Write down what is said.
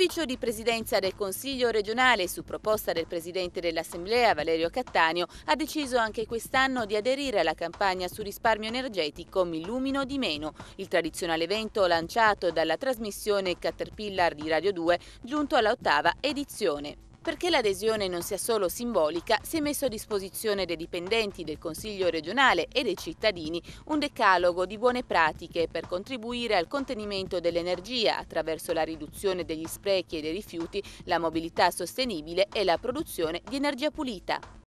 L'ufficio di presidenza del Consiglio regionale, su proposta del Presidente dell'Assemblea Valerio Cattaneo, ha deciso anche quest'anno di aderire alla campagna sul risparmio energetico Mi illumino di meno, il tradizionale evento lanciato dalla trasmissione Caterpillar di Radio 2, giunto all'ottava edizione. Perché l'adesione non sia solo simbolica, si è messo a disposizione dei dipendenti del Consiglio regionale e dei cittadini un decalogo di buone pratiche per contribuire al contenimento dell'energia attraverso la riduzione degli sprechi e dei rifiuti, la mobilità sostenibile e la produzione di energia pulita.